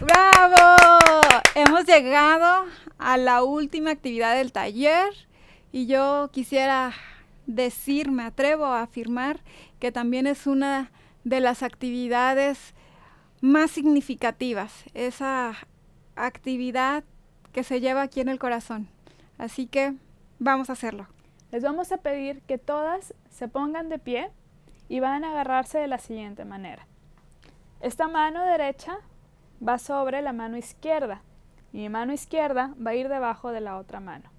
¡Bravo! Hemos llegado a la última actividad del taller y yo quisiera decir, me atrevo a afirmar que también es una de las actividades más significativas, esa actividad que se lleva aquí en el corazón. Así que vamos a hacerlo. Les vamos a pedir que todas se pongan de pie y van a agarrarse de la siguiente manera. Esta mano derecha va sobre la mano izquierda. Y mi mano izquierda va a ir debajo de la otra mano.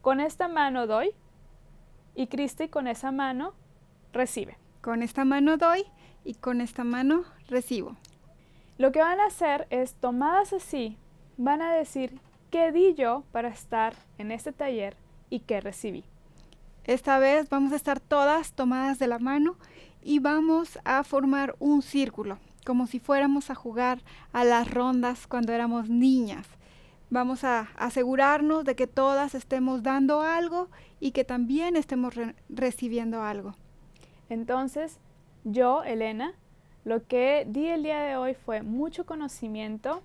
Con esta mano doy y Cristi con esa mano recibe. Con esta mano doy y con esta mano recibo. Lo que van a hacer es, tomadas así, van a decir qué di yo para estar en este taller y qué recibí. Esta vez vamos a estar todas tomadas de la mano y vamos a formar un círculo como si fuéramos a jugar a las rondas cuando éramos niñas. Vamos a asegurarnos de que todas estemos dando algo y que también estemos recibiendo algo. Entonces, yo, Elena, lo que di el día de hoy fue mucho conocimiento,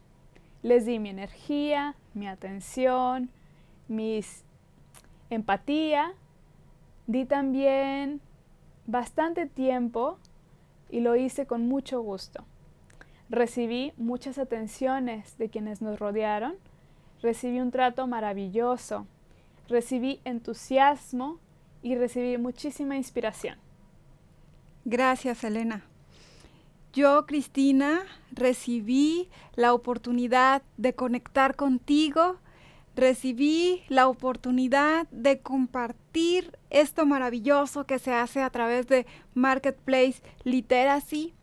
les di mi energía, mi atención, mis empatía, di también bastante tiempo y lo hice con mucho gusto. Recibí muchas atenciones de quienes nos rodearon, recibí un trato maravilloso, recibí entusiasmo y recibí muchísima inspiración. Gracias, Elena. Yo, Cristina, recibí la oportunidad de conectar contigo, recibí la oportunidad de compartir esto maravilloso que se hace a través de Marketplace Literacy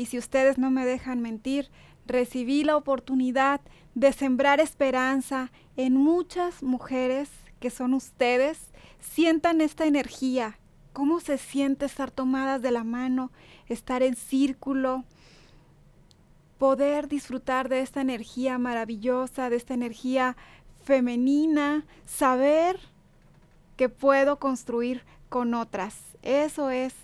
y si ustedes no me dejan mentir, recibí la oportunidad de sembrar esperanza en muchas mujeres que son ustedes. Sientan esta energía. ¿Cómo se siente estar tomadas de la mano, estar en círculo? poder disfrutar de esta energía maravillosa, de esta energía femenina, saber que puedo construir con otras. Eso es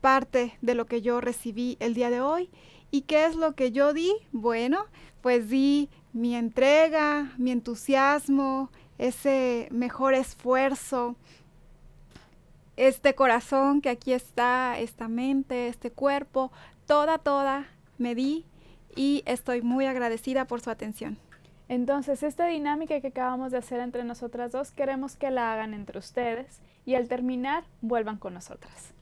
parte de lo que yo recibí el día de hoy. ¿Y qué es lo que yo di? Bueno, pues di mi entrega, mi entusiasmo, ese mejor esfuerzo, este corazón que aquí está, esta mente, este cuerpo, toda, toda me di y estoy muy agradecida por su atención. Entonces, esta dinámica que acabamos de hacer entre nosotras dos, queremos que la hagan entre ustedes y al terminar vuelvan con nosotras.